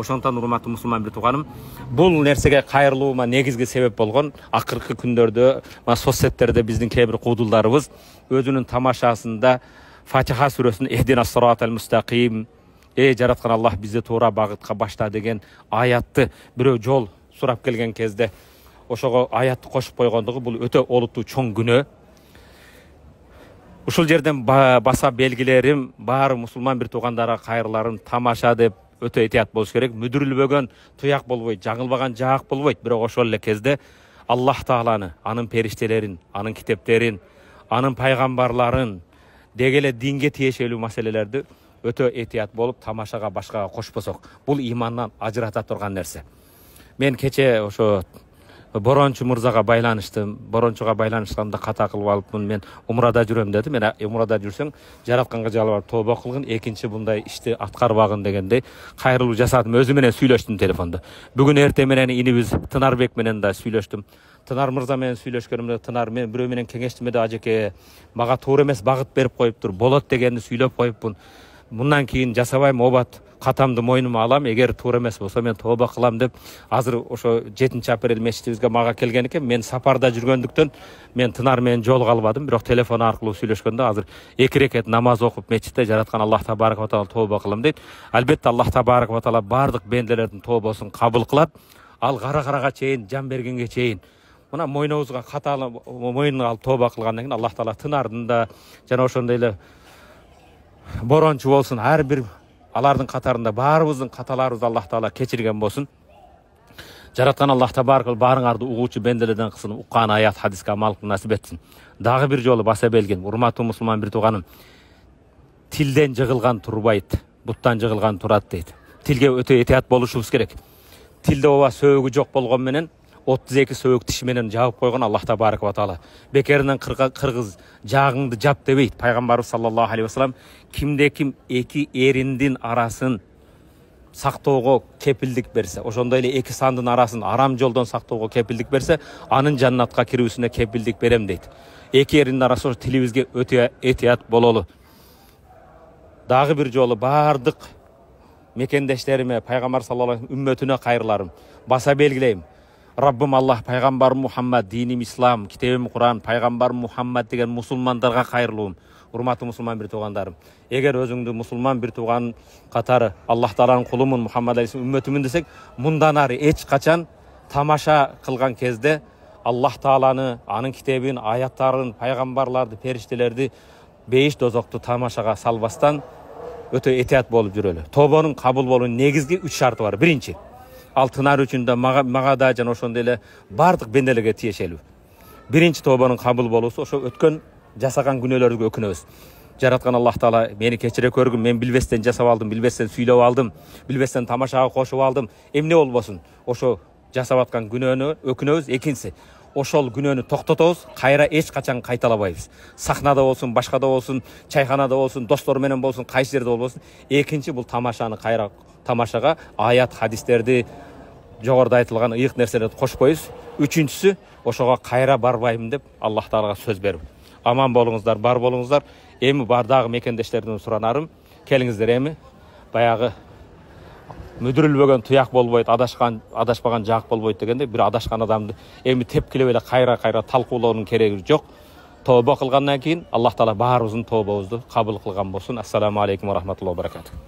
ошондуктан урматтуу мусулман бир тууганым бул нерсеге кайрылуума негизги себеп болгон акыркы күндөрдө мына соцсеттерде биздин кээ бир куудулдарыбыз өзүнүн тамашасында фатиха сүрөсүн эхдина сират ал мустаким эй жараткан аллах бизди туура багытка башта деген аятты бирөө жол сурап келген кезде ошого аятты кошуп койгондугу бул өтө олуттуу чоң күнөө ушул жерден баса белгилерим баары мусулман бир туугандарга кайрыларым тамаша деп өте этият болуш керек мүдүрүлбөгөн туяк болбойт жаңылбаган жаак болбойт бирок ошол эле кезде аллах тааланы анын периштелерин анын китептерин анын пайгамбарларын деги эле динге тиешелүү маселелерди өтө этият болуп тамашага башкага кошпосок бул иманнан ажырата турган нерсе мен кечээ ошо борончу мырзага байланышты борончуга байланышканда ката кылып алыпмын мен умрада жүрөм деди мен умрада жүрсөң жаратканга жалбарып тобо кылгын экинчи мындай ишти аткарбагын дегендей кайрылуу жасадым өзү менен сүйлөштүм телефондо бүгүн эртең менен инибиз тынарбек менен да сүйлөштүм тынар мырза менен сүйлөшкөнүмдө тынар мен бирөө менен кеңештиме да ажеке мага туура эмес багыт берип коюптур болот дегенди сүйлөп коюпмун мындан кийин жасабайм обат қатамды мойныма алам егер тура емес болса мен тоба қылам деп азыр ошо жетинчи апрель мечитибизге мага келген экен мен сапарда жүргөндүктөн мен тынар менен жолуга албадым бирок телефон аркылуу сүйлөшкөндө азыр эки рекет намаз окуп мечитте жараткан аллах табарака тағала тоба кылам дейт албетте аллах табарака тағала баардык пенделердин тобосун кабыл кылат ал кара карага чейин жан бергенге чейин мына мойнубузга қата мойнуна алып тоба кылгандан кийин аллах таала тынардын да жана ошондой эле борончу болсун ар бир алардың қатарында барыбыздың қаталарыбызды аллах тағала кешірген болсын жаратқан аллах табаракл баарыңарды угуучу бенделерден қылсын ұққан аят хадиске амал қылып насип етсін. дагы бір жолы баса белген урматтуу мұсылман бір тууганым тилден жығылған турбайт буттан жығылған тұрады дейді. тилге өте этият болушубуз керек тилде оба сөгі жоқ болгону отыз екі сойек тішіменен жауып қойған аллах табарак тағала бекерінен қырғыз жағыңды жап дейді пайғамбарымыз саллаллаху алейхи вассалам кімде кім екі еріндің арасын сақтауға кепілдік берсе ошондой эле эки сандын арасын арам жолдон сактоого кепилдик берсе анын жаннатка кирүүсүнө кепилдик берем дейт эки эриндин арасы тилибизге өтө этият бололу дагы бир жолу баардык мекендештериме пайгамбар саллаллаху алейхи үммөтүнө кайрыларым баса белгилейм раббым аллах пайғамбарым мұхаммад диним ислам кітебім құран пайғамбарым мұхаммад деген мұсылмандарға қайырлуым құрматты мұсылман бір туғандарым егер өзіңді мұсылман бір туған қатары аллах тағаланың құлымын мұхаммад алейхи үмметімін десек мұндан ары ешқашан тамаша қылған кезде аллах тағаланы аның кітебін аяттарын пайғамбарларды періштелерді бейіш дозақты тамашаға салбастан өте этият болып жүрелі тобаның қабыл болуының негізгі үш шарты бар бірінші ал тынар үчүн да мага да жана ошондой эле баардык бенделерге тиешелүү биринчи тобонун кабыл болуусу ошо өткөн жасаган күнөөлөрүбүзгө өкүнөбүз жараткан аллах таала мени кечире көргүн мен билбестен жасап алдым билбестен сүйлөп алдым билбестен тамашага кошуп алдым эмне болбосун ошо жасап аткан күнөөнө өкүнөбүз экинчиси ошол күнөөнү токтотобуз кайра эч качан кайталабайбыз сахнада болсун башкада болсун чайханада болсун достор менен болсун кайсы жерде болбосун экинчи бул тамашаны кайра тамашага аят хадистерди жогоруда айтылган ыйык нерселерди кошпойбуз үчүнчүсү ошого кайра барбайм деп аллах таалага сөз берип аман болуңуздар бар болуңуздар эми бардагы мекендештерден суранарым келиңиздер эми баягы мүдүрүлбөгөн туяк болбойт адашкан адашпаган жаак болбойт дегендей бір адашкан адамды эми тепкилеп эле кайра кайра талкуулоонун кереги жок тобо кылгандан кийин аллах таала баарыбыздын тобобузду кабыл кылган болсун ассаламу алейкум ва